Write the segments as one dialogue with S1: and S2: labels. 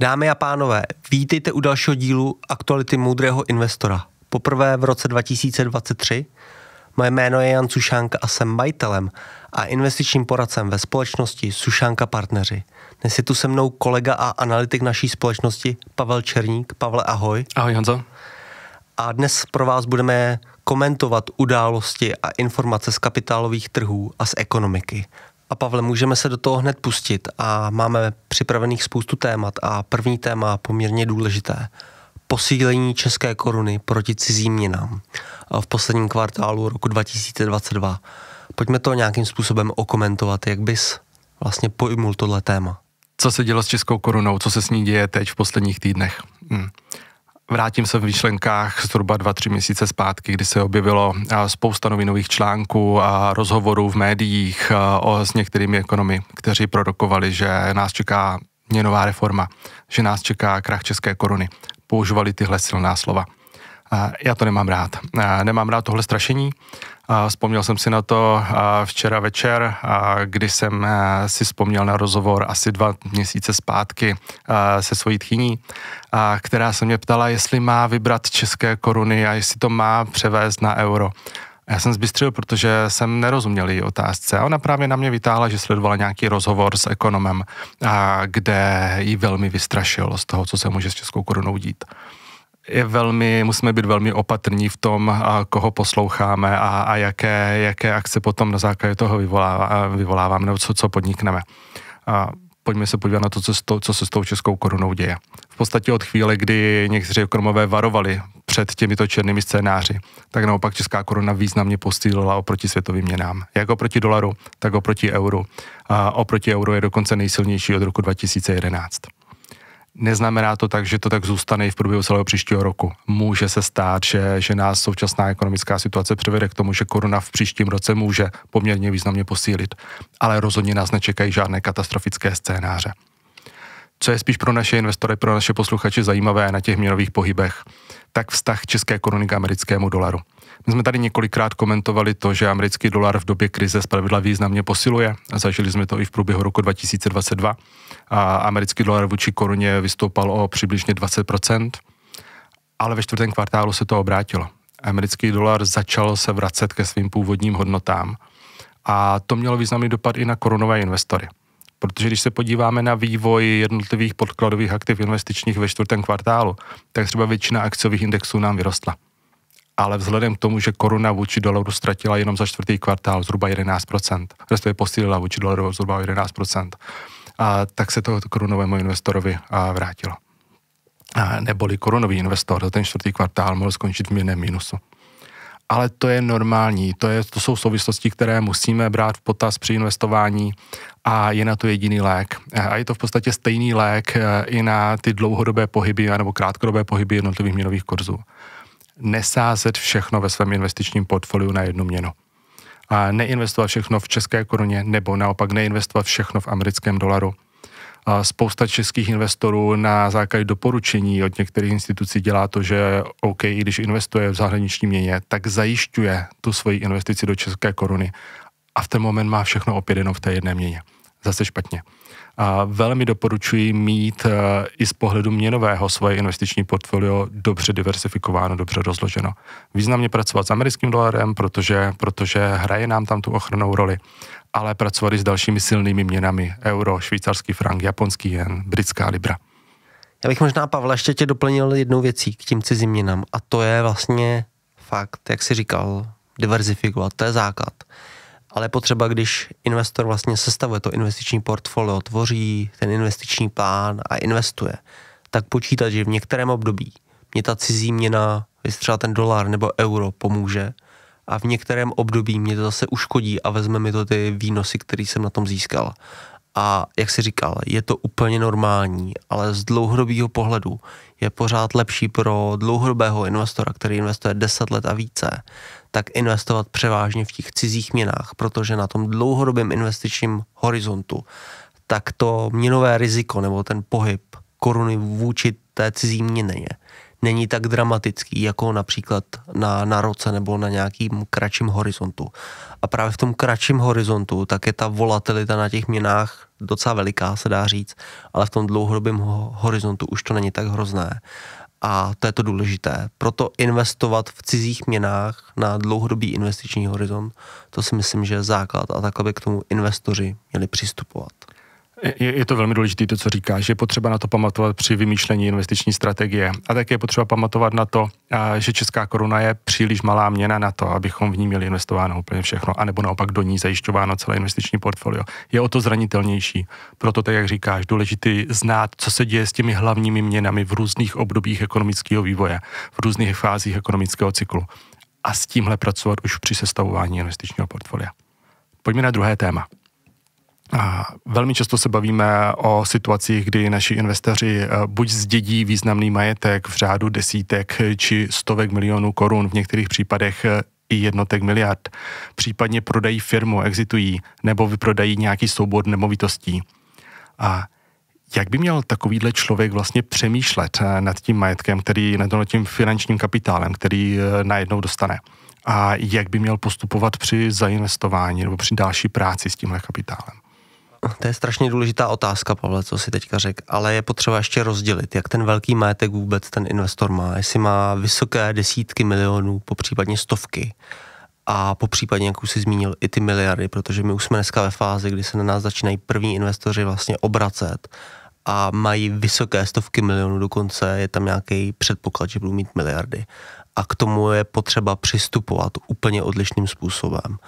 S1: Dámy a pánové, vítejte u dalšího dílu Aktuality moudrého investora. Poprvé v roce 2023. Moje jméno je Jan Sušánka a jsem majitelem a investičním poradcem ve společnosti Sušánka Partneři. Dnes je tu se mnou kolega a analytik naší společnosti Pavel Černík. Pavle, ahoj. Ahoj, Hanzo. A dnes pro vás budeme komentovat události a informace z kapitálových trhů a z ekonomiky. A Pavle, můžeme se do toho hned pustit a máme připravených spoustu témat a první téma poměrně důležité. Posílení české koruny proti cizím měnám v posledním kvartálu roku 2022. Pojďme to nějakým způsobem okomentovat, jak bys vlastně pojmul tohle téma. Co se dělo s českou korunou, co se s ní děje
S2: teď v posledních týdnech? Hm. Vrátím se v myšlenkách zhruba 2-3 měsíce zpátky, kdy se objevilo spousta novinových článků a rozhovorů v médiích o, s některými ekonomy, kteří prorokovali, že nás čeká měnová reforma, že nás čeká krach české koruny. Používali tyhle silná slova. Já to nemám rád. Nemám rád tohle strašení, a vzpomněl jsem si na to včera večer, kdy jsem e, si vzpomněl na rozhovor asi dva měsíce zpátky e, se svojí tchyní, která se mě ptala, jestli má vybrat české koruny a jestli to má převést na euro. já jsem zbystřil, protože jsem nerozuměl její otázce. A ona právě na mě vytáhla, že sledovala nějaký rozhovor s ekonomem, a kde ji velmi vystrašil z toho, co se může s českou korunou dít je velmi, musíme být velmi opatrní v tom, a koho posloucháme a, a jaké, jaké akce potom na základě toho vyvolává, vyvoláváme nebo co, co podnikneme. A pojďme se podívat na to, co, to, co se s tou českou korunou děje. V podstatě od chvíle, kdy někteří ekonomové varovali před těmito černými scénáři, tak naopak česká koruna významně posílila oproti světovým měnám. Jak oproti dolaru, tak oproti euru. A oproti euru je dokonce nejsilnější od roku 2011. Neznamená to tak, že to tak zůstane i v průběhu celého příštího roku. Může se stát, že, že nás současná ekonomická situace přivede k tomu, že koruna v příštím roce může poměrně významně posílit, ale rozhodně nás nečekají žádné katastrofické scénáře. Co je spíš pro naše investory, pro naše posluchače zajímavé na těch měnových pohybech, tak vztah české koruny k americkému dolaru. My jsme tady několikrát komentovali to, že americký dolar v době krize zpravidla významně posiluje. Zažili jsme to i v průběhu roku 2022. A americký dolar vůči koruně vystoupal o přibližně 20%, ale ve čtvrtém kvartálu se to obrátilo. Americký dolar začal se vracet ke svým původním hodnotám a to mělo významný dopad i na korunové investory. Protože když se podíváme na vývoj jednotlivých podkladových aktiv investičních ve čtvrtém kvartálu, tak třeba většina akciových indexů nám vyrostla ale vzhledem k tomu, že koruna vůči dolaru ztratila jenom za čtvrtý kvartál zhruba 11%, respektive posílila vůči dolaru zhruba 11%, a, tak se to korunovému investorovi a, vrátilo. A, neboli korunový investor za ten čtvrtý kvartál mohl skončit v mírném mínusu. Ale to je normální, to, je, to jsou souvislosti, které musíme brát v potaz při investování a je na to jediný lék. A je to v podstatě stejný lék e, i na ty dlouhodobé pohyby nebo krátkodobé pohyby jednotlivých měnových kurzů nesázet všechno ve svém investičním portfoliu na jednu měnu. A neinvestovat všechno v české koruně, nebo naopak neinvestovat všechno v americkém dolaru. A spousta českých investorů na základě doporučení od některých institucí dělá to, že OK, i když investuje v zahraniční měně, tak zajišťuje tu svoji investici do české koruny a v ten moment má všechno opět jenom v té jedné měně. Zase špatně. A velmi doporučuji mít eh, i z pohledu měnového svoje investiční portfolio dobře diversifikováno, dobře rozloženo. Významně pracovat s americkým dolarem, protože, protože hraje nám tam tu ochrannou roli ale pracovat i s dalšími silnými měnami, euro, švýcarský frank, japonský jen, britská libra.
S1: Já bych možná, Pavla, ještě tě doplnil jednou věcí k tím cizím měnám a to je vlastně fakt, jak jsi říkal, diverzifikovat, to je základ ale potřeba, když investor vlastně sestavuje to investiční portfolio, tvoří ten investiční plán a investuje, tak počítat, že v některém období mě ta cizí měna, jestli třeba ten dolar nebo euro pomůže a v některém období mě to zase uškodí a vezme mi to ty výnosy, které jsem na tom získal. A jak si říkal, je to úplně normální, ale z dlouhodobého pohledu je pořád lepší pro dlouhodobého investora, který investuje 10 let a více, tak investovat převážně v těch cizích měnách, protože na tom dlouhodobém investičním horizontu tak to měnové riziko nebo ten pohyb koruny vůči té cizí měně není tak dramatický, jako například na, na roce nebo na nějakým kratším horizontu. A právě v tom kratším horizontu tak je ta volatilita na těch měnách docela veliká, se dá říct, ale v tom dlouhodobém horizontu už to není tak hrozné. A to je to důležité. Proto investovat v cizích měnách na dlouhodobý investiční horizont, to si myslím, že je základ a takhle by k tomu investoři měli přistupovat. Je, je to velmi důležité, to, co říkáš. Je potřeba na to pamatovat při
S2: vymýšlení investiční strategie. A také je potřeba pamatovat na to, že česká koruna je příliš malá měna na to, abychom v ní měli investováno úplně všechno, anebo naopak do ní zajišťováno celé investiční portfolio. Je o to zranitelnější. Proto, tak jak říkáš, důležité znát, co se děje s těmi hlavními měnami v různých obdobích ekonomického vývoje, v různých fázích ekonomického cyklu. A s tímhle pracovat už při sestavování investičního portfolia. Pojďme na druhé téma. Velmi často se bavíme o situacích, kdy naši investoři eh, buď zdědí významný majetek v řádu desítek či stovek milionů korun, v některých případech eh, i jednotek miliard, případně prodají firmu, exitují nebo vyprodají nějaký soubor nemovitostí. A jak by měl takovýhle člověk vlastně přemýšlet eh, nad tím majetkem, který, nad tím finančním kapitálem, který najednou dostane?
S1: A jak by měl postupovat při zainvestování nebo při další práci s tímhle kapitálem? No, to je strašně důležitá otázka, Pavle, co si teďka řekl, ale je potřeba ještě rozdělit, jak ten velký majetek vůbec ten investor má, jestli má vysoké desítky milionů, popřípadně stovky, a popřípadně, jak už si zmínil, i ty miliardy, protože my už jsme dneska ve fázi, kdy se na nás začínají první investoři vlastně obracet a mají vysoké stovky milionů, dokonce je tam nějaký předpoklad, že budou mít miliardy. A k tomu je potřeba přistupovat úplně odlišným způsobem.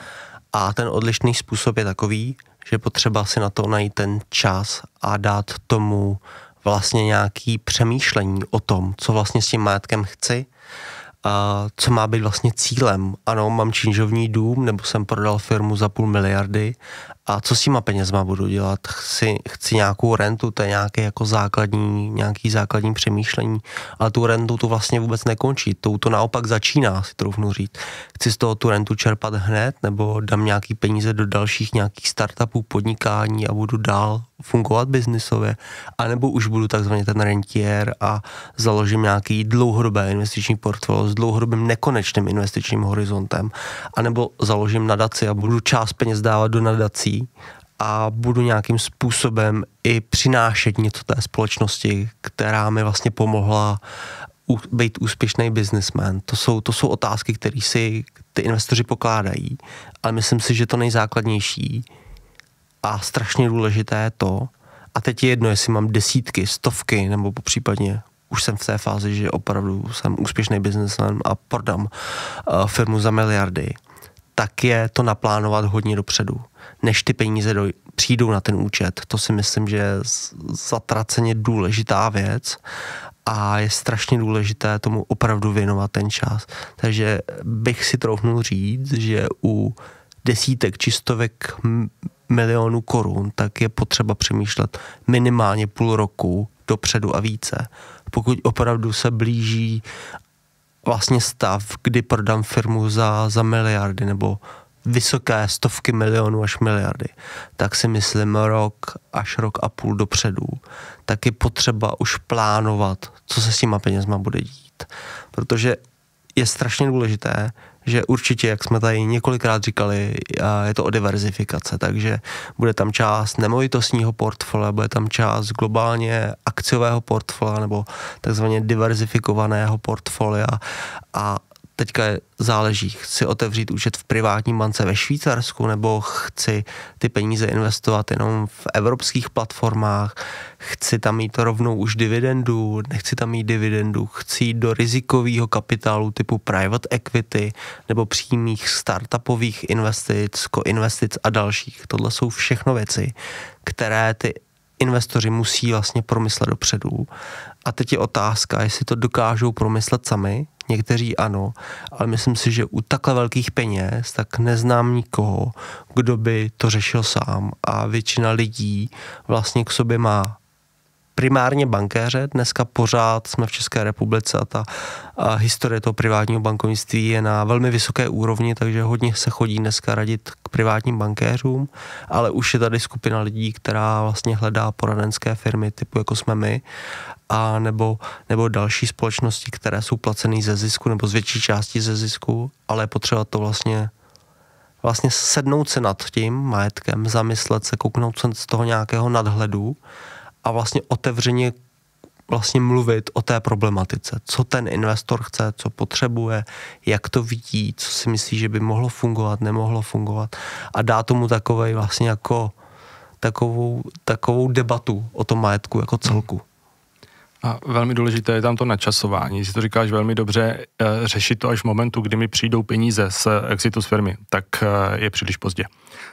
S1: A ten odlišný způsob je takový, že je potřeba si na to najít ten čas a dát tomu vlastně nějaký přemýšlení o tom, co vlastně s tím majetkem chci co má být vlastně cílem. Ano, mám činžovní dům, nebo jsem prodal firmu za půl miliardy a co s těma penězma budu dělat? Chci, chci nějakou rentu, to je nějaké jako základní, nějaký základní přemýšlení, ale tu rentu tu vlastně vůbec nekončí, Tou to naopak začíná, si troufnu říct. Chci z toho tu rentu čerpat hned, nebo dám nějaký peníze do dalších nějakých startupů, podnikání a budu dál fungovat biznisově, anebo už budu takzvaně ten rentier a založím nějaký dlouhodobé investiční portfolio s dlouhodobým nekonečným investičním horizontem, anebo založím nadaci a budu část peněz dávat do nadací a budu nějakým způsobem i přinášet něco té společnosti, která mi vlastně pomohla být úspěšný biznismen. To jsou, to jsou otázky, které si ty investoři pokládají, ale myslím si, že to nejzákladnější a strašně důležité je to, a teď je jedno, jestli mám desítky, stovky, nebo případně už jsem v té fázi, že opravdu jsem úspěšný biznesman a prodám uh, firmu za miliardy, tak je to naplánovat hodně dopředu, než ty peníze doj- přijdou na ten účet. To si myslím, že je zatraceně důležitá věc a je strašně důležité tomu opravdu věnovat ten čas. Takže bych si troufnul říct, že u desítek či stovek milionů korun, tak je potřeba přemýšlet minimálně půl roku dopředu a více. Pokud opravdu se blíží vlastně stav, kdy prodám firmu za, za miliardy nebo vysoké stovky milionů až miliardy, tak si myslím rok až rok a půl dopředu, tak je potřeba už plánovat, co se s těma penězma bude dít. Protože je strašně důležité, že určitě, jak jsme tady několikrát říkali, je to o diverzifikace, takže bude tam část nemovitostního portfolia, bude tam část globálně akciového portfolia nebo takzvaně diverzifikovaného portfolia a teďka záleží, chci otevřít účet v privátní bance ve Švýcarsku nebo chci ty peníze investovat jenom v evropských platformách, chci tam mít rovnou už dividendu, nechci tam mít dividendu, chci jít do rizikového kapitálu typu private equity nebo přímých startupových investic, koinvestic a dalších. Tohle jsou všechno věci, které ty investoři musí vlastně promyslet dopředu. A teď je otázka, jestli to dokážou promyslet sami, někteří ano, ale myslím si, že u takhle velkých peněz tak neznám nikoho, kdo by to řešil sám a většina lidí vlastně k sobě má primárně bankéře. Dneska pořád jsme v České republice a ta a historie toho privátního bankovnictví je na velmi vysoké úrovni, takže hodně se chodí dneska radit k privátním bankéřům, ale už je tady skupina lidí, která vlastně hledá poradenské firmy typu jako jsme my a nebo, nebo další společnosti, které jsou placené ze zisku nebo z větší části ze zisku, ale je potřeba to vlastně vlastně sednout se nad tím majetkem, zamyslet se, kouknout se z toho nějakého nadhledu a vlastně otevřeně vlastně mluvit o té problematice, co ten investor chce, co potřebuje, jak to vidí, co si myslí, že by mohlo fungovat, nemohlo fungovat a dá tomu takovej vlastně jako takovou, takovou debatu o tom majetku jako celku. A
S2: velmi důležité je tam to načasování. Si to říkáš velmi dobře, eh, řešit to až v momentu, kdy mi přijdou peníze z eh, exitu z firmy, tak eh, je příliš pozdě.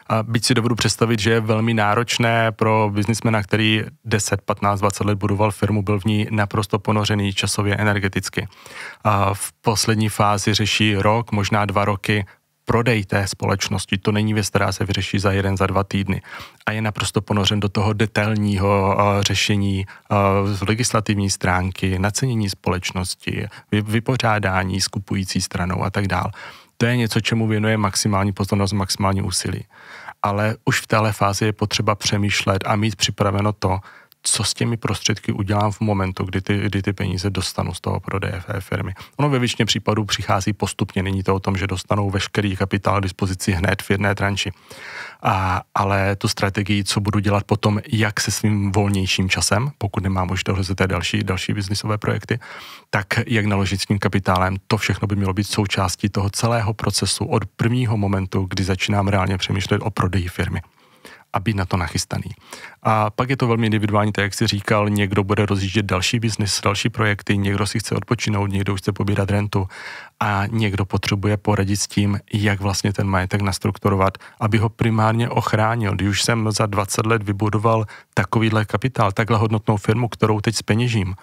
S2: A byť si dovedu představit, že je velmi náročné pro biznismena, který 10, 15, 20 let budoval firmu, byl v ní naprosto ponořený časově energeticky. A v poslední fázi řeší rok, možná dva roky prodej té společnosti, to není věc, která se vyřeší za jeden, za dva týdny. A je naprosto ponořen do toho detailního uh, řešení uh, z legislativní stránky, nacenění společnosti, vy, vypořádání s kupující stranou a tak dále. To je něco, čemu věnuje maximální pozornost, maximální úsilí. Ale už v téhle fázi je potřeba přemýšlet a mít připraveno to, co s těmi prostředky udělám v momentu, kdy ty, kdy ty peníze dostanu z toho prodeje firmy. Ono ve většině případů přichází postupně, není to o tom, že dostanou veškerý kapitál k dispozici hned v jedné tranči. A, ale tu strategii, co budu dělat potom, jak se svým volnějším časem, pokud nemám už dohlezeté další, další biznisové projekty, tak jak naložit s tím kapitálem, to všechno by mělo být součástí toho celého procesu od prvního momentu, kdy začínám reálně přemýšlet o prodeji firmy a být na to nachystaný. A pak je to velmi individuální, tak jak si říkal, někdo bude rozjíždět další biznis, další projekty, někdo si chce odpočinout, někdo už chce pobírat rentu a někdo potřebuje poradit s tím, jak vlastně ten majetek nastrukturovat, aby ho primárně ochránil. Když už jsem za 20 let vybudoval takovýhle kapitál, takhle hodnotnou firmu, kterou teď speněžím,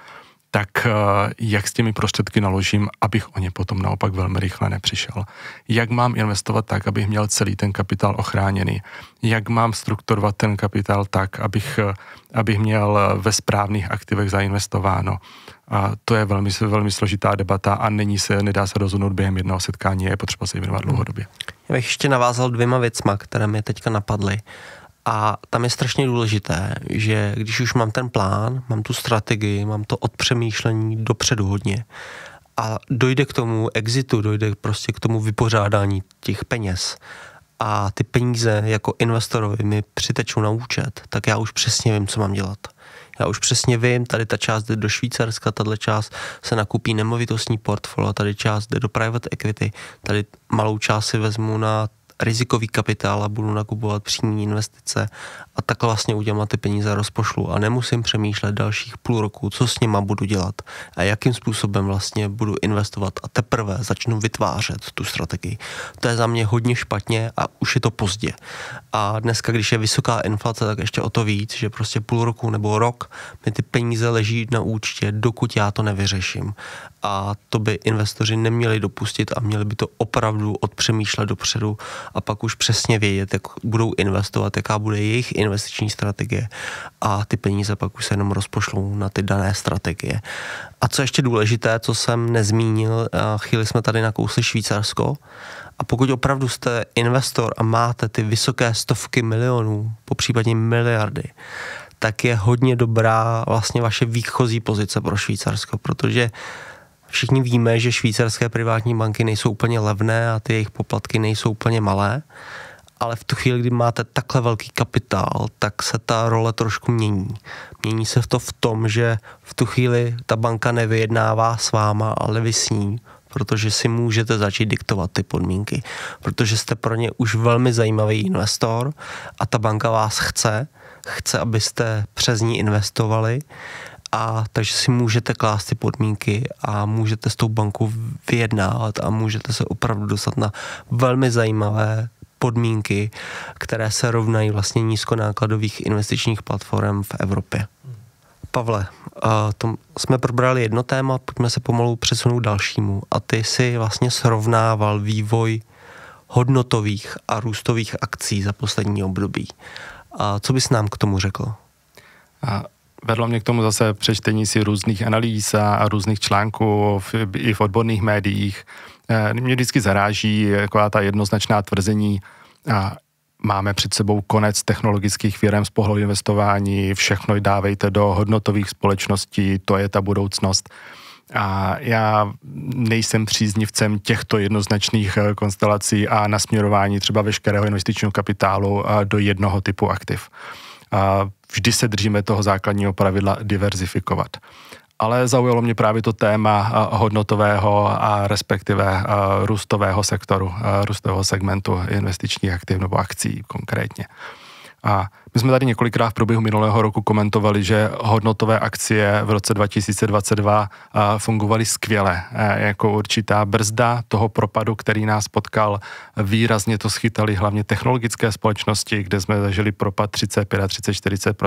S2: tak eh, jak s těmi prostředky naložím, abych o ně potom naopak velmi rychle nepřišel. Jak mám investovat tak, abych měl celý ten kapitál ochráněný. Jak mám strukturovat ten kapitál tak, abych, eh, abych měl eh, ve správných aktivech zainvestováno. A to je velmi, velmi složitá debata a není se, nedá se rozhodnout během jednoho setkání, je potřeba
S1: se věnovat dlouhodobě. Já bych ještě navázal dvěma věcma, které mi teďka napadly. A tam je strašně důležité, že když už mám ten plán, mám tu strategii, mám to odpřemýšlení dopředu hodně a dojde k tomu exitu, dojde prostě k tomu vypořádání těch peněz a ty peníze jako investorovi mi přitečou na účet, tak já už přesně vím, co mám dělat. Já už přesně vím, tady ta část jde do Švýcarska, tahle část se nakupí nemovitostní portfolio, tady část jde do private equity, tady malou část si vezmu na rizikový kapitál a budu nakupovat přímý investice a takhle vlastně udělám ty peníze rozpošlu a nemusím přemýšlet dalších půl roku, co s nima budu dělat a jakým způsobem vlastně budu investovat a teprve začnu vytvářet tu strategii. To je za mě hodně špatně a už je to pozdě. A dneska, když je vysoká inflace, tak ještě o to víc, že prostě půl roku nebo rok mi ty peníze leží na účtě, dokud já to nevyřeším. A to by investoři neměli dopustit a měli by to opravdu odpřemýšlet dopředu a pak už přesně vědět, jak budou investovat, jaká bude jejich investiční strategie a ty peníze pak už se jenom rozpošlou na ty dané strategie. A co ještě důležité, co jsem nezmínil, eh, chvíli jsme tady na kousli Švýcarsko a pokud opravdu jste investor a máte ty vysoké stovky milionů, popřípadně miliardy, tak je hodně dobrá vlastně vaše výchozí pozice pro Švýcarsko, protože uh, Všichni víme, že švýcarské privátní banky nejsou úplně levné a ty jejich poplatky nejsou úplně malé, ale v tu chvíli, kdy máte takhle velký kapitál, tak se ta role trošku mění. Mění se to v tom, že v tu chvíli ta banka nevyjednává s váma, ale vy s ní, protože si můžete začít diktovat ty podmínky, protože jste pro ně už velmi zajímavý investor a ta banka vás chce, chce, abyste přes ní investovali a takže si můžete klást ty podmínky a můžete s tou bankou vyjednávat a můžete se opravdu dostat na velmi zajímavé podmínky, které se rovnají vlastně nízkonákladových investičních platform v Evropě. Pavle, eh, to jsme probrali jedno téma, pojďme se pomalu přesunout dalšímu. A ty si vlastně srovnával vývoj hodnotových a růstových akcí za poslední období. A co bys nám k tomu řekl? A
S2: Vedlo mě k tomu zase přečtení si různých analýz a, různých článků v, i v odborných médiích. E, mě vždycky zaráží jako ta jednoznačná tvrzení a máme před sebou konec technologických firm z pohledu investování, všechno dávejte do hodnotových společností, to je ta budoucnost. A já nejsem příznivcem těchto jednoznačných e, konstelací a nasměrování třeba veškerého investičního kapitálu e, do jednoho typu aktiv. A vždy se držíme toho základního pravidla diverzifikovat. Ale zaujalo mě právě to téma eh, hodnotového a respektive eh, růstového sektoru, eh, růstového segmentu investičních aktiv nebo akcí konkrétně. A my jsme tady několikrát v průběhu minulého roku komentovali, že hodnotové akcie v roce 2022 eh, fungovaly skvěle, eh, jako určitá brzda toho propadu, který nás potkal. Výrazně to schytali hlavně technologické společnosti, kde jsme zažili propad 35 a 30, 40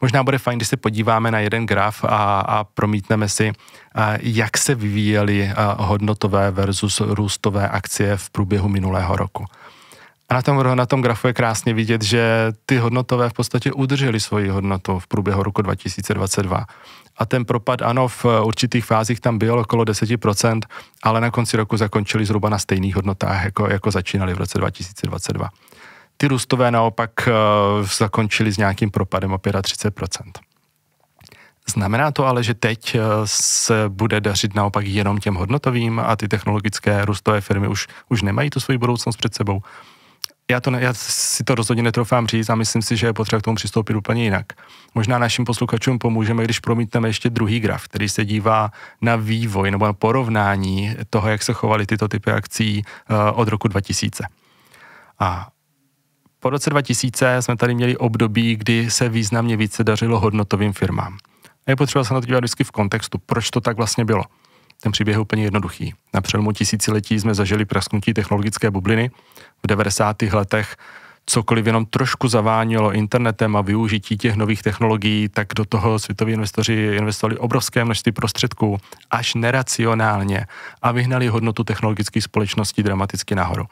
S2: Možná bude fajn, když se podíváme na jeden graf a, a promítneme si, eh, jak se vyvíjely hodnotové versus růstové akcie v průběhu minulého roku. A na tom, na tom grafu je krásně vidět, že ty hodnotové v podstatě udržely svoji hodnotu v průběhu roku 2022. A ten propad, ano, v určitých fázích tam byl okolo 10%, ale na konci roku zakončili zhruba na stejných hodnotách, jako, jako začínali v roce 2022. Ty růstové naopak uh, zakončili s nějakým propadem o 35%. Znamená to ale, že teď eh, se bude dařit naopak jenom těm hodnotovým a ty technologické růstové firmy už, už nemají tu svoji budoucnost před sebou já, to ne, já si to rozhodně netrofám říct a myslím si, že je potřeba k tomu přistoupit úplně jinak. Možná našim posluchačům pomůžeme, když promítneme ještě druhý graf, který se dívá na vývoj nebo na porovnání toho, jak se chovaly tyto typy akcí uh, od roku 2000. A po roce 2000 jsme tady měli období, kdy se významně více dařilo hodnotovým firmám. A je potřeba se na to dívat vždycky v kontextu, proč to tak vlastně bylo. Ten příběh je úplně jednoduchý. Na přelomu tisíciletí jsme zažili prasknutí technologické bubliny. V 90. letech cokoliv jenom trošku zavánilo internetem a využití těch nových technologií, tak do toho světoví investoři investovali obrovské množství prostředků, až neracionálně a vyhnali hodnotu technologických společností dramaticky nahoru.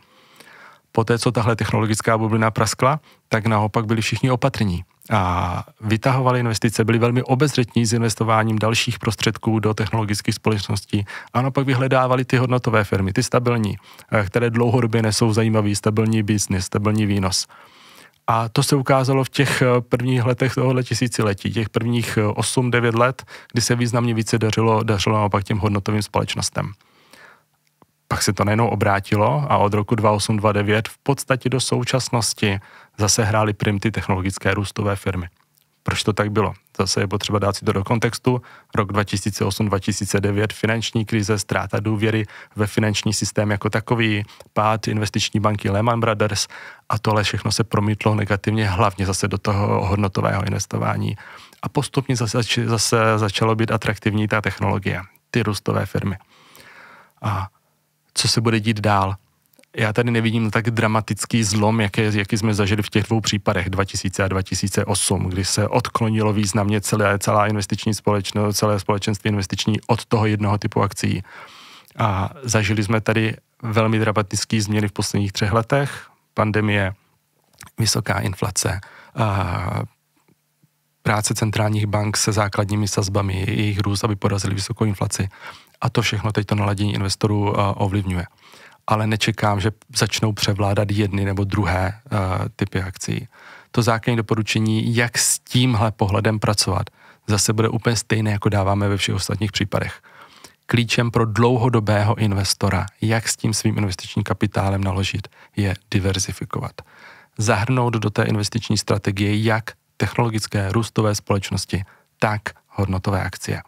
S2: Poté, co tahle technologická bublina praskla, tak naopak byli všichni opatrní a vytahovali investice, byli velmi obezřetní s investováním dalších prostředků do technologických společností a naopak vyhledávali ty hodnotové firmy, ty stabilní, eh, které dlouhodobě nesou zajímavý stabilní biznis, stabilní výnos. A to se ukázalo v těch eh, prvních letech tohohle tisíciletí, těch prvních 8-9 eh, let, kdy se významně více dařilo, dařilo naopak těm hodnotovým společnostem. Pak se to nejenom obrátilo a od roku 2008-2009 v podstatě do současnosti zase hrály prim ty technologické růstové firmy. Proč to tak bylo? Zase je potřeba dát si to do kontextu. Rok 2008-2009, finanční krize, ztráta důvěry ve finanční systém jako takový, pád investiční banky Lehman Brothers a tohle všechno se promítlo negativně hlavně zase do toho hodnotového investování. A postupně zase, zase začalo být atraktivní ta technologie, ty růstové firmy. A co se bude dít dál? já tady nevidím tak dramatický zlom, jaké, jaký jsme zažili v těch dvou případech 2000 a 2008, kdy se odklonilo významně celé, celá investiční společnost, celé společenství investiční od toho jednoho typu akcí. A zažili jsme tady velmi dramatické změny v posledních třech letech. Pandemie, vysoká inflace, a práce centrálních bank se základními sazbami, jejich růst, aby porazili vysokou inflaci. A to všechno teď to naladění investorů ovlivňuje ale nečekám, že začnou převládat jedny nebo druhé uh, typy akcí. To základní doporučení, jak s tímhle pohledem pracovat, zase bude úplně stejné, jako dáváme ve všech ostatních případech. Klíčem pro dlouhodobého investora, jak s tím svým investičním kapitálem naložit, je diverzifikovat. Zahrnout do té investiční strategie jak technologické růstové společnosti, tak hodnotové akcie.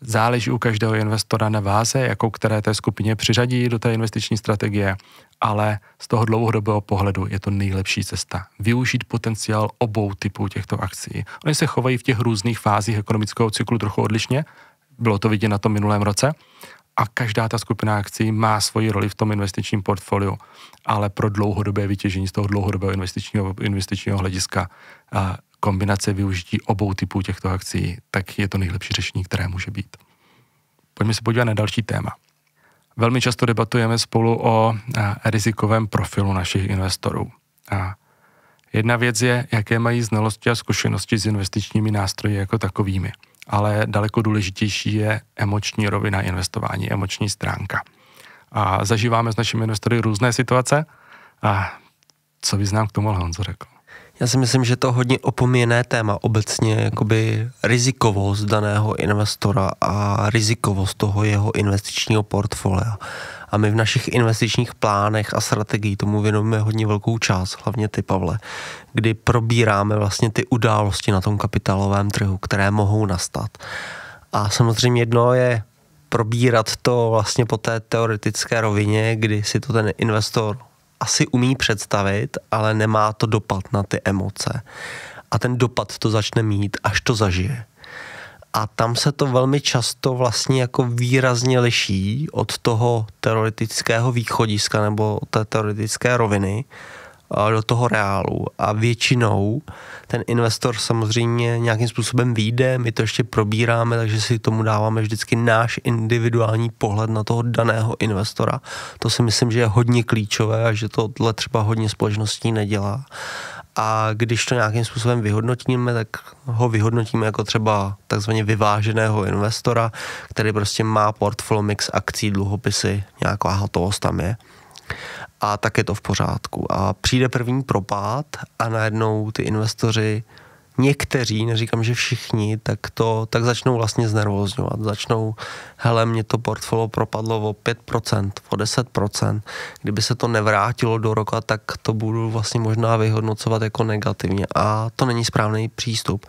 S2: Záleží u každého investora na váze, jakou které té skupině přiřadí do té investiční strategie, ale z toho dlouhodobého pohledu je to nejlepší cesta. Využít potenciál obou typů těchto akcí. Oni se chovají v těch různých fázích ekonomického cyklu trochu odlišně, bylo to vidět na tom minulém roce, a každá ta skupina akcí má svoji roli v tom investičním portfoliu, ale pro dlouhodobé vytěžení z toho dlouhodobého investičního, investičního hlediska kombinace využití obou typů těchto akcí, tak je to nejlepší řešení, které může být. Pojďme se podívat na další téma. Velmi často debatujeme spolu o eh, rizikovém profilu našich investorů. A jedna věc je, jaké mají znalosti a zkušenosti s investičními nástroji jako takovými, ale daleko důležitější je emoční rovina investování, emoční stránka. A zažíváme s
S1: našimi investory různé situace. A co nám k tomu, Honzo řekl. Já si myslím, že to hodně opomíjené téma obecně, jakoby rizikovost daného investora a rizikovost toho jeho investičního portfolia. A my v našich investičních plánech a strategií tomu věnujeme hodně velkou část, hlavně ty, Pavle, kdy probíráme vlastně ty události na tom kapitálovém trhu, které mohou nastat. A samozřejmě jedno je probírat to vlastně po té teoretické rovině, kdy si to ten investor asi umí představit, ale nemá to dopad na ty emoce. A ten dopad to začne mít, až to zažije. A tam se to velmi často vlastně jako výrazně liší od toho teoretického východiska nebo té teoretické roviny, do toho reálu a většinou ten investor samozřejmě nějakým způsobem vyjde, my to ještě probíráme, takže si tomu dáváme vždycky náš individuální pohled na toho daného investora. To si myslím, že je hodně klíčové a že tohle třeba hodně společností nedělá. A když to nějakým způsobem vyhodnotíme, tak ho vyhodnotíme jako třeba takzvaně vyváženého investora, který prostě má portfolio mix akcí, dluhopisy, nějaká hotovost tam je a tak je to v pořádku. A přijde první propad a najednou ty investoři někteří, neříkám, že všichni, tak to tak začnou vlastně znervozňovat. Začnou, hele, mě to portfolio propadlo o 5%, o 10%. Kdyby se to nevrátilo do roka, tak to budu vlastně možná vyhodnocovat jako negativně. A to není správný přístup.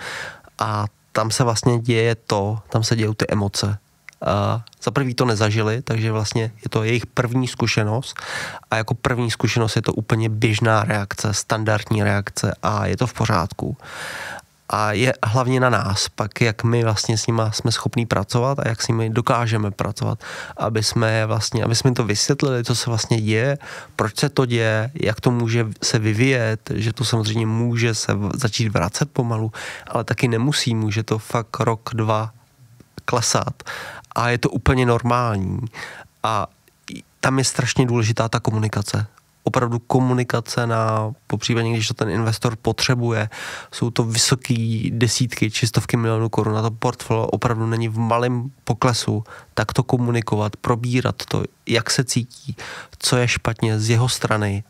S1: A tam se vlastně děje to, tam se dějou ty emoce za prvý to nezažili, takže vlastně je to jejich první zkušenost a jako první zkušenost je to úplně běžná reakce, standardní reakce a je to v pořádku. A je hlavně na nás pak, jak my vlastně s nima jsme schopní pracovat a jak s nimi dokážeme pracovat, aby jsme vlastně, aby jsme to vysvětlili, co se vlastně děje, proč se to děje, jak to může se vyvíjet, že to samozřejmě může se začít vracet pomalu, ale taky nemusí, může to fakt rok, dva klesat a je to úplně normální. A tam je strašně důležitá ta komunikace. Opravdu komunikace na, popřípadě když to ten investor potřebuje, jsou to vysoké desítky či stovky milionů korun na to portfolio, opravdu není v malém poklesu, tak to komunikovat, probírat to, jak se cítí, co je špatně z jeho strany,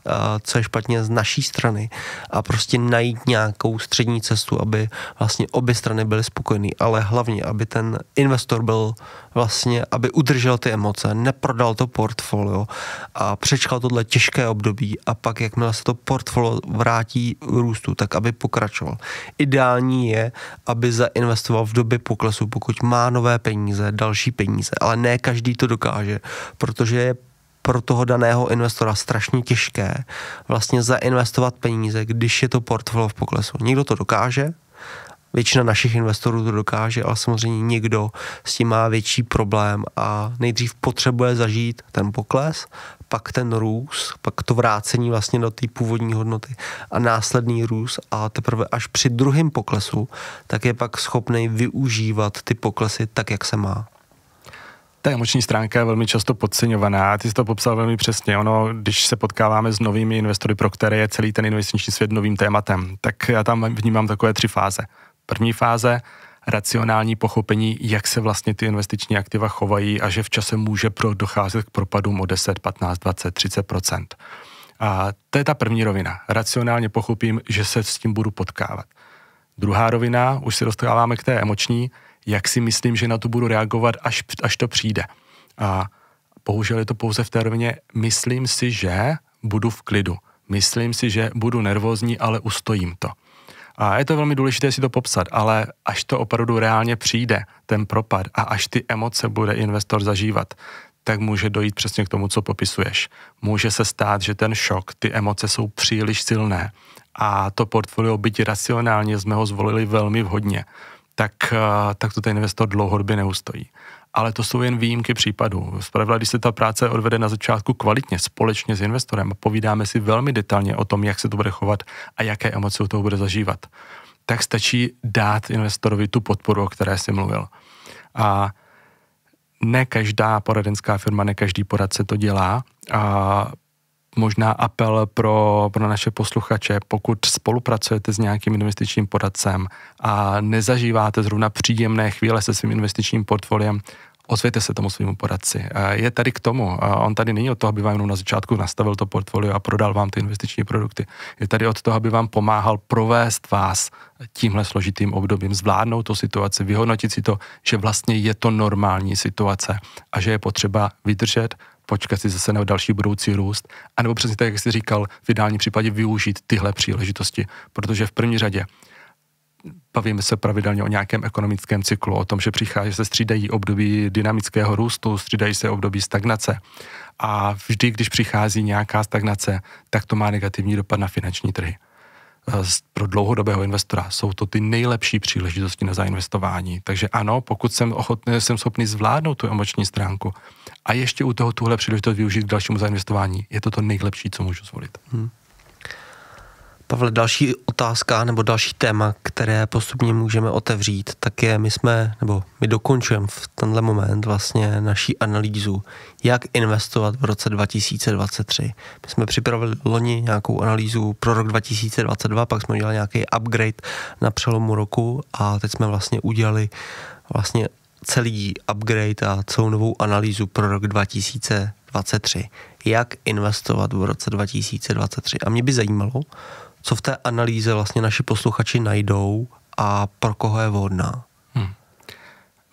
S1: co je špatně z naší strany a prostě najít nějakou střední cestu, aby vlastně obě strany byly spokojený, ale hlavně, aby ten investor byl vlastně, aby udržel ty emoce, neprodal to portfolio a přečkal tohle těžké období a pak, jakmile se to portfolio vrátí v růstu, tak aby pokračoval. Ideální je, aby zainvestoval v době poklesu, pokud má nové peníze, další peníze, ale ne každý to dokáže, protože protože je pro toho daného investora strašně těžké vlastně zainvestovat peníze, když je to portfolio v poklesu. Někdo to dokáže, většina našich investorů to dokáže, ale samozřejmě někdo s tím má větší problém a nejdřív potřebuje zažít ten pokles, pak ten růst, pak to vrácení vlastně do té původní hodnoty a následný růst a teprve až při druhém poklesu, tak je pak schopný využívat ty poklesy tak, jak se má
S2: ta emoční stránka je velmi často podceňovaná. Ty jsi to popsal velmi přesně. Ono, když se potkáváme s novými investory, pro které je celý ten investiční svět novým tématem, tak já tam vnímám takové tři fáze. První fáze, racionální pochopení, jak se vlastně ty investiční aktiva chovají a že v čase může pro, docházet k propadům o 10, 15, 20, 30 A to je ta první rovina. Racionálně pochopím, že se s tím budu potkávat. Druhá rovina, už se dostáváme k té emoční, jak si myslím, že na to budu reagovat, až, až to přijde. A bohužel je to pouze v té rovině, myslím si, že budu v klidu. Myslím si, že budu nervózní, ale ustojím to. A je to velmi důležité si to popsat, ale až to opravdu reálně přijde, ten propad, a až ty emoce bude investor zažívat, tak může dojít přesně k tomu, co popisuješ. Může se stát, že ten šok, ty emoce jsou příliš silné a to portfolio, byť racionálně, jsme ho zvolili velmi vhodně tak, eh, tak to ten investor dlouhodobě neustojí. Ale to jsou jen výjimky případů. Zpravidla, když se ta práce odvede na začátku kvalitně, společně s investorem, a povídáme si velmi detailně o tom, jak se to bude chovat a jaké emoce u toho bude zažívat, tak stačí dát investorovi tu podporu, o které jsi mluvil. A ne každá poradenská firma, ne každý poradce to dělá. A možná apel pro, pro naše posluchače, pokud spolupracujete s nějakým investičním poradcem a nezažíváte zrovna příjemné chvíle se svým investičním portfoliem, ozvěte se tomu svým poradci. Eh, je tady k tomu. Eh, on tady není od toho, aby vám jenom na začátku nastavil to portfolio a prodal vám ty investiční produkty. Je tady od toho, aby vám pomáhal provést vás tímhle složitým obdobím, zvládnout tu situaci, vyhodnotit si to, že vlastně je to normální situace a že je potřeba vydržet počkat si zase na další budoucí růst, anebo přesně tak, jak jsi říkal, v ideálním případě využít tyhle příležitosti, protože v první řadě bavíme se pravidelně o nějakém ekonomickém cyklu, o tom, že přichází, se střídají období dynamického růstu, střídají se období stagnace. A vždy, když přichází nějaká stagnace, tak to má negativní dopad na finanční trhy. Eh, pro dlouhodobého investora jsou to ty nejlepší příležitosti na zainvestování. Takže ano, pokud jsem ochotný, jsem schopný zvládnout tu emoční stránku a ještě u toho tuhle příležitost využít k dalšímu zainvestování,
S1: je to to nejlepší, co můžu zvolit. Hmm. Pavle, další otázka nebo další téma, které postupně můžeme otevřít, tak je, my jsme, nebo my dokončujeme v tenhle moment vlastně naší analýzu, jak investovat v roce 2023. My jsme připravili loni nějakou analýzu pro rok 2022, pak jsme udělali nějaký upgrade na přelomu roku a teď jsme vlastně udělali vlastně celý upgrade a celou novou analýzu pro rok 2023. Jak investovat v roce 2023? A mě by zajímalo, co v té analýze vlastně naši posluchači najdou a pro koho je vhodná? Hmm.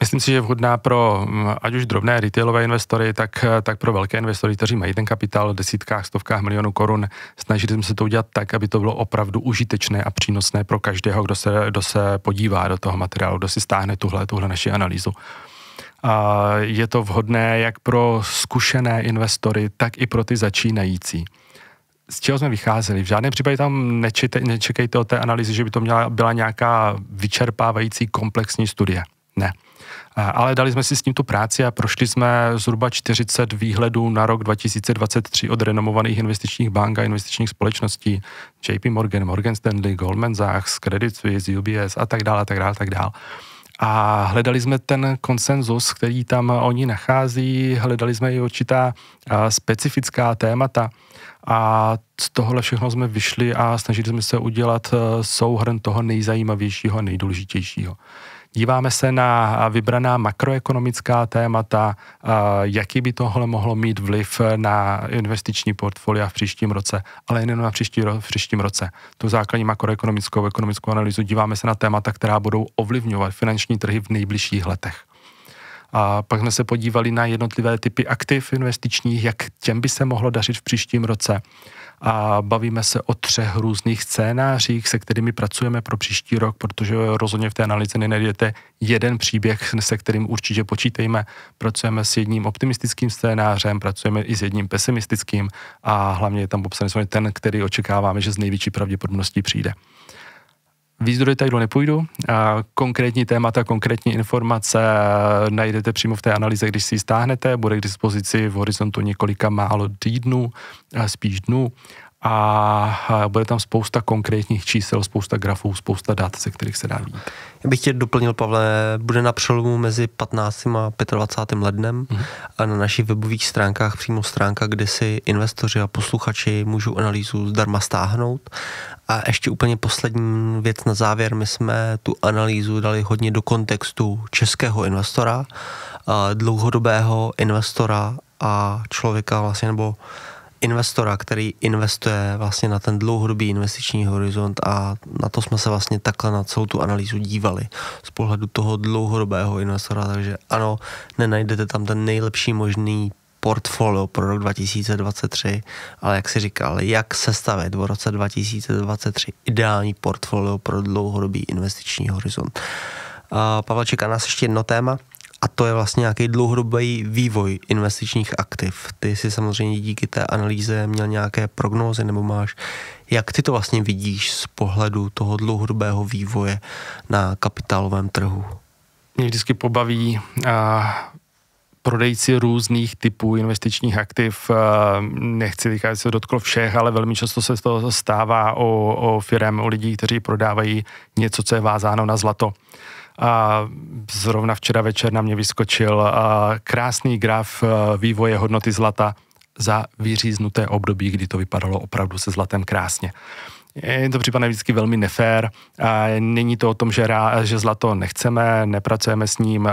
S1: Myslím si, že je vhodná
S2: pro hm, ať už drobné retailové investory, tak, tak pro velké investory, kteří mají ten kapitál v desítkách, stovkách milionů korun. Snažili jsme se to udělat tak, aby to bylo opravdu užitečné a přínosné pro každého, kdo se, kdo se podívá do toho materiálu, kdo si stáhne tuhle, tuhle naši analýzu. A je to vhodné jak pro zkušené investory, tak i pro ty začínající z čeho jsme vycházeli. V žádném případě tam nečite, nečekejte o té analýzy, že by to měla, byla nějaká vyčerpávající komplexní studie. Ne. Ale dali jsme si s tím tu práci a prošli jsme zhruba 40 výhledů na rok 2023 od renomovaných investičních bank a investičních společností JP Morgan, Morgan Stanley, Goldman Sachs, Credit Suisse, UBS a tak dále, a tak dále, a tak dále. A hledali jsme ten konsenzus, který tam oni nachází, hledali jsme i určitá specifická témata, a z tohohle všechno jsme vyšli a snažili jsme se udělat eh, souhrn toho nejzajímavějšího, nejdůležitějšího. Díváme se na eh, vybraná makroekonomická témata, eh, jaký by tohle mohlo mít vliv na investiční portfolia v příštím roce, ale jen na příští, v příštím roce. Tu základní makroekonomickou ekonomickou analýzu díváme se na témata, která budou ovlivňovat finanční trhy v nejbližších letech. A pak jsme se podívali na jednotlivé typy aktiv investičních, jak těm by se mohlo dařit v příštím roce. A bavíme se o třech různých scénářích, se kterými pracujeme pro příští rok, protože rozhodně v té analýze nenajdete jeden příběh, se kterým určitě počítejme. Pracujeme s jedním optimistickým scénářem, pracujeme i s jedním pesimistickým a hlavně je tam popsaný ten, který očekáváme, že z největší pravděpodobností přijde. Víc do detailu nepůjdu. Konkrétní témata, konkrétní informace najdete přímo v té analýze, když si ji stáhnete. Bude k dispozici v horizontu několika málo týdnů, spíš dnů a bude tam spousta konkrétních čísel, spousta grafů,
S1: spousta dat, ze kterých se dá vidět. Já bych tě doplnil, Pavle, bude na přelomu mezi 15. a 25. lednem mm-hmm. a na našich webových stránkách přímo stránka, kde si investoři a posluchači můžou analýzu zdarma stáhnout. A ještě úplně poslední věc na závěr, my jsme tu analýzu dali hodně do kontextu českého investora, dlouhodobého investora a člověka vlastně, nebo investora, který investuje vlastně na ten dlouhodobý investiční horizont a na to jsme se vlastně takhle na celou tu analýzu dívali z pohledu toho dlouhodobého investora, takže ano, nenajdete tam ten nejlepší možný portfolio pro rok 2023, ale jak si říkal, jak sestavit v roce 2023 ideální portfolio pro dlouhodobý investiční horizont. Uh, Pavel, a nás ještě jedno téma, a to je vlastně nějaký dlouhodobý vývoj investičních aktiv. Ty si samozřejmě díky té analýze měl nějaké prognózy nebo máš. Jak ty to vlastně vidíš z pohledu toho dlouhodobého vývoje na kapitálovém trhu? Mě vždycky pobaví
S2: a prodejci různých typů investičních aktiv, nechci říkat, že se dotklo všech, ale velmi často se to stává o, o firem, o lidí, kteří prodávají něco, co je vázáno na zlato. A zrovna včera večer na mě vyskočil krásný graf e, vývoje hodnoty zlata za vyříznuté období, kdy to vypadalo opravdu se zlatem krásně. Je to případně vždycky velmi nefér. Není to o tom, že, rá, že zlato nechceme, nepracujeme s ním.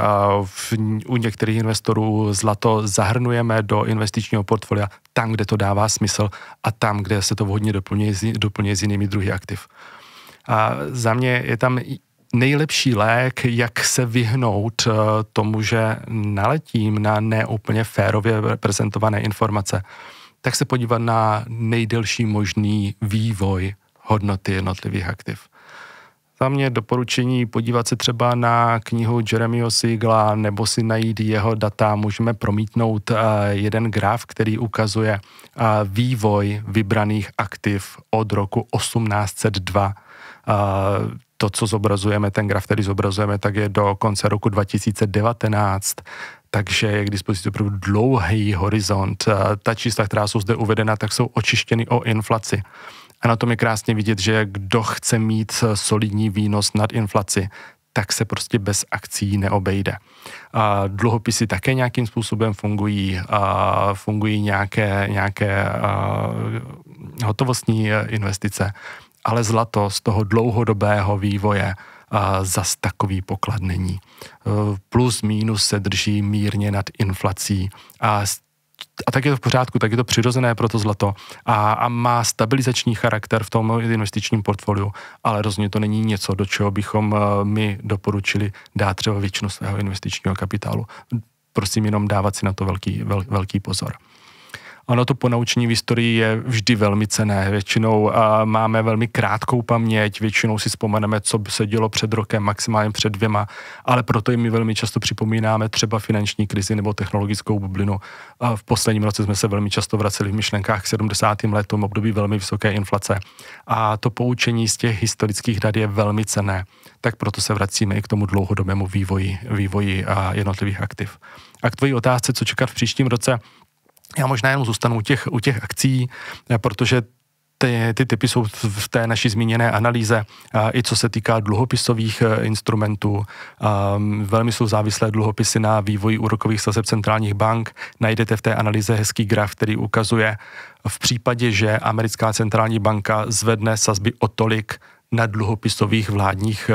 S2: V, u některých investorů zlato zahrnujeme do investičního portfolia tam, kde to dává smysl a tam, kde se to vhodně doplňuje, doplňuje s jinými druhy aktiv. A za mě je tam nejlepší lék, jak se vyhnout eh, tomu, že naletím na neúplně férově prezentované informace, tak se podívat na nejdelší možný vývoj hodnoty jednotlivých aktiv. Za mě doporučení podívat se třeba na knihu Jeremyho Siegla nebo si najít jeho data. Můžeme promítnout eh, jeden graf, který ukazuje eh, vývoj vybraných aktiv od roku 1802 to, co zobrazujeme, ten graf, který zobrazujeme, tak je do konce roku 2019, takže je k dispozici opravdu dlouhý horizont. Ta čísla, která jsou zde uvedena, tak jsou očištěny o inflaci. A na tom je krásně vidět, že kdo chce mít solidní výnos nad inflaci, tak se prostě bez akcí neobejde. A dluhopisy také nějakým způsobem fungují, a fungují nějaké, nějaké a hotovostní e, investice ale zlato z toho dlouhodobého vývoje zas takový poklad není. E, plus mínus se drží mírně nad inflací a a tak je to v pořádku, tak je to přirozené pro to zlato a, a má stabilizační charakter v tom investičním portfoliu, ale rozhodně to není něco, do čeho bychom e, my doporučili dát třeba většinu svého investičního kapitálu. Prosím jenom dávat si na to velký, vel, velký pozor. Ono to ponaučení v historii je vždy velmi cené. Většinou a, máme velmi krátkou paměť, většinou si vzpomeneme, co se dělo před rokem, maximálně před dvěma, ale proto i my velmi často připomínáme třeba finanční krizi nebo technologickou bublinu. A v posledním roce jsme se velmi často vraceli v myšlenkách k 70. letům, období velmi vysoké inflace. A to poučení z těch historických dat je velmi cené. Tak proto se vracíme i k tomu dlouhodobému vývoji, vývoji a jednotlivých aktiv. A k tvojí otázce, co čekat v příštím roce, já možná jenom zůstanu u těch, u těch akcí, eh, protože ty, ty typy jsou v té naší zmíněné analýze, a eh, i co se týká dluhopisových eh, instrumentů. A ehm, velmi jsou závislé dluhopisy na vývoji úrokových sazeb centrálních bank. Najdete v té analýze hezký graf, který ukazuje v případě, že americká centrální banka zvedne sazby o tolik, na dluhopisových vládních,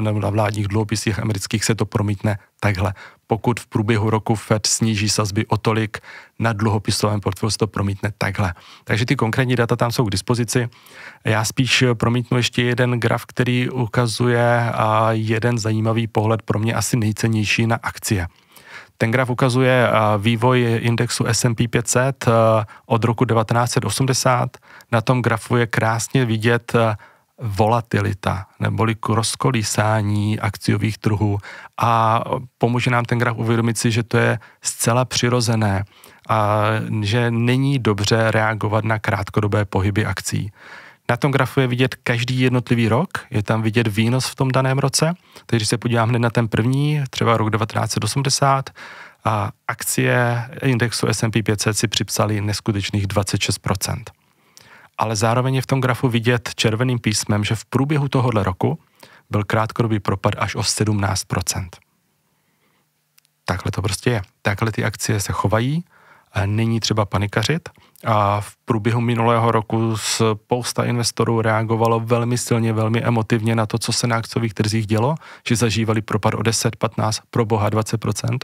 S2: nebo na vládních dluhopisích amerických se to promítne takhle pokud v průběhu roku Fed sníží sazby o tolik, na dluhopisovém portfoliu se to promítne takhle. Takže ty konkrétní data tam jsou k dispozici. Já spíš promítnu ještě jeden graf, který ukazuje a jeden zajímavý pohled pro mě asi nejcennější na akcie. Ten graf ukazuje vývoj indexu S&P 500 od roku 1980. Na tom grafu je krásně vidět volatilita neboli rozkolísání akciových trhů a pomůže nám ten graf uvědomit si, že to je zcela přirozené a že není dobře reagovat na krátkodobé pohyby akcí. Na tom grafu je vidět každý jednotlivý rok, je tam vidět výnos v tom daném roce, takže když se podívám hned na ten první, třeba rok 1980, a akcie indexu S&P 500 si připsali neskutečných 26 ale zároveň je v tom grafu vidět červeným písmem, že v průběhu tohohle roku byl krátkodobý propad až o 17%. Takhle to prostě je. Takhle ty akcie se chovají, není třeba panikařit a v průběhu minulého roku spousta investorů reagovalo velmi silně, velmi emotivně na to, co se na akciových trzích dělo, že zažívali propad o 10, 15, pro boha 20%,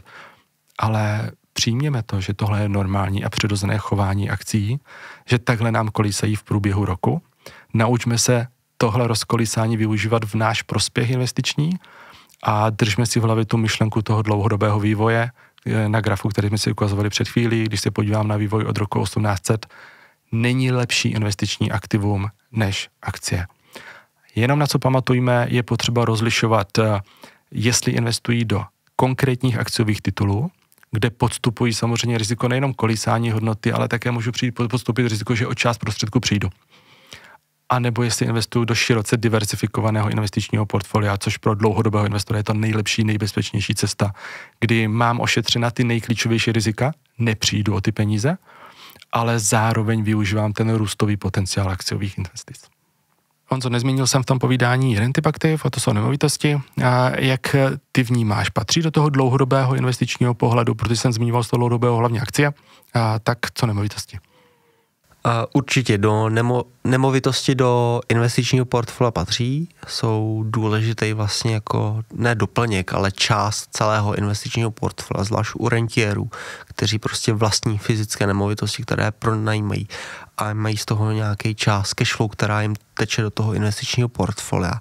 S2: ale přijměme to, že tohle je normální a přirozené chování akcí, že takhle nám kolísají v průběhu roku, naučme se tohle rozkolísání využívat v náš prospěch investiční a držme si v hlavě tu myšlenku toho dlouhodobého vývoje eh, na grafu, který jsme si ukazovali před chvílí, když se podívám na vývoj od roku 1800, není lepší investiční aktivum než akcie. Jenom na co pamatujme, je potřeba rozlišovat, eh, jestli investují do konkrétních akciových titulů, kde podstupují samozřejmě riziko nejenom kolísání hodnoty, ale také můžu přijít, podstupit riziko, že o část prostředku přijdu. A nebo jestli investuju do široce diversifikovaného investičního portfolia, což pro dlouhodobého investora je to nejlepší, nejbezpečnější cesta, kdy mám ošetřena ty nejklíčovější rizika, nepřijdu o ty peníze, ale zároveň využívám ten růstový potenciál akciových investic. Honzo, nezmínil jsem v tom povídání jeden typ aktiv, a to jsou nemovitosti. A jak ty vnímáš? Patří do toho dlouhodobého investičního pohledu, protože jsem zmiňoval z toho dlouhodobého hlavně akcie, a tak co nemovitosti?
S1: Určitě do nemo, nemovitosti do investičního portfolia patří, jsou důležitý vlastně jako ne doplněk, ale část celého investičního portfolia, zvlášť u rentierů, kteří prostě vlastní fyzické nemovitosti, které pronajímají a mají z toho nějaký část cashflow, která jim teče do toho investičního portfolia.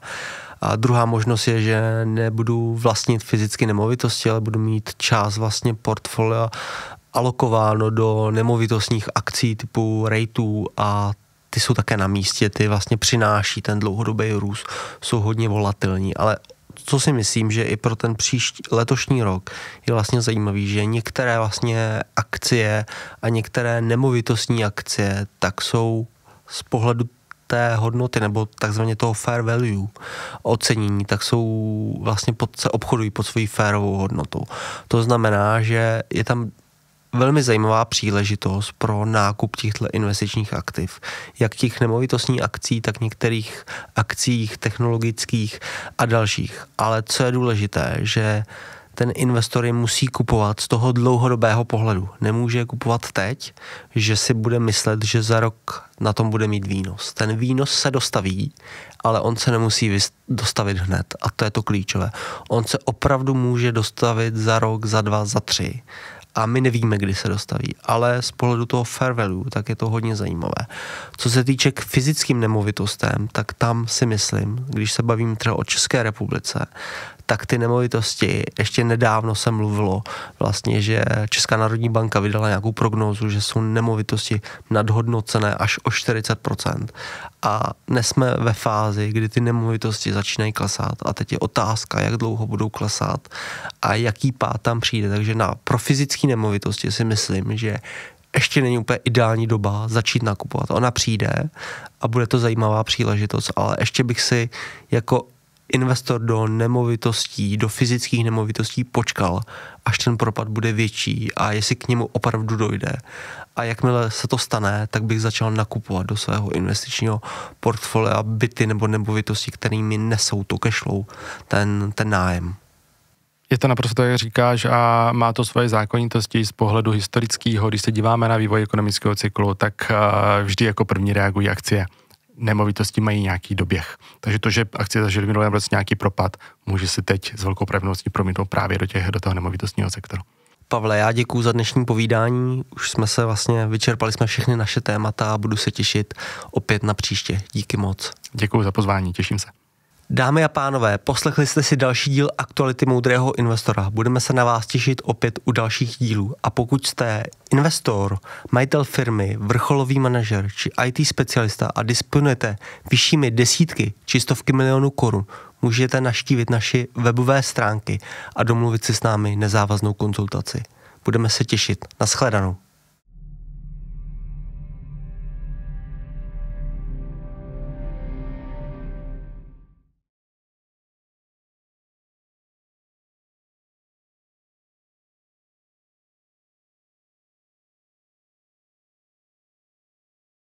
S1: A druhá možnost je, že nebudu vlastnit fyzicky nemovitosti, ale budu mít část vlastně portfolia alokováno do nemovitostních akcí typu rejtů a ty jsou také na místě, ty vlastně přináší ten dlouhodobý růst, jsou hodně volatilní, ale co si myslím, že i pro ten příští letošní rok je vlastně zajímavý, že některé vlastně akcie a některé nemovitostní akcie tak jsou z pohledu té hodnoty nebo takzvaně toho fair value ocenění, tak jsou vlastně pod, se obchodují pod svojí fairovou hodnotou. To znamená, že je tam velmi zajímavá příležitost pro nákup těchto investičních aktiv. Jak těch nemovitostních akcí, tak některých akcích technologických a dalších. Ale co je důležité, že ten investor je musí kupovat z toho dlouhodobého pohledu. Nemůže je kupovat teď, že si bude myslet, že za rok na tom bude mít výnos. Ten výnos se dostaví, ale on se nemusí dostavit hned a to je to klíčové. On se opravdu může dostavit za rok, za dva, za tři a my nevíme, kdy se dostaví, ale z pohledu toho fair value, tak je to hodně zajímavé. Co se týče k fyzickým nemovitostem, tak tam si myslím, když se bavím třeba o České republice, tak ty nemovitosti, ještě nedávno se mluvilo vlastně, že Česká národní banka vydala nějakou prognózu, že jsou nemovitosti nadhodnocené až o 40%. A dnes jsme ve fázi, kdy ty nemovitosti začínají klesat a teď je otázka, jak dlouho budou klesat a jaký pád tam přijde. Takže na, pro fyzické nemovitosti si myslím, že ještě není úplně ideální doba začít nakupovat. Ona přijde a bude to zajímavá příležitost, ale ještě bych si jako investor do nemovitostí, do fyzických nemovitostí počkal, až ten propad bude větší a jestli k němu opravdu dojde. A jakmile se to stane, tak bych začal nakupovat do svého investičního portfolia byty nebo nemovitosti, kterými nesou to cashflow, ten, ten nájem. Je to naprosto jak říkáš, a má
S2: to svoje zákonitosti z pohledu historického. Když se díváme na vývoj ekonomického cyklu, tak eh, vždy jako první reagují akcie nemovitosti mají nějaký doběh. Takže to, že akcie zažili minulý minulém roce nějaký propad, může se teď s velkou pravděpodobností promítnout právě do, těch, do toho nemovitostního sektoru.
S1: Pavle, já děkuji za dnešní povídání. Už jsme se vlastně vyčerpali jsme všechny naše témata a budu se těšit opět na příště. Díky moc. Děkuji za pozvání, těším se. Dámy a pánové, poslechli jste si další díl Aktuality moudrého investora. Budeme se na vás těšit opět u dalších dílů. A pokud jste investor, majitel firmy, vrcholový manažer či IT specialista a disponujete vyššími desítky či stovky milionů korun, můžete naštívit naši webové stránky a domluvit si s námi nezávaznou konzultaci. Budeme se těšit. Naschledanou.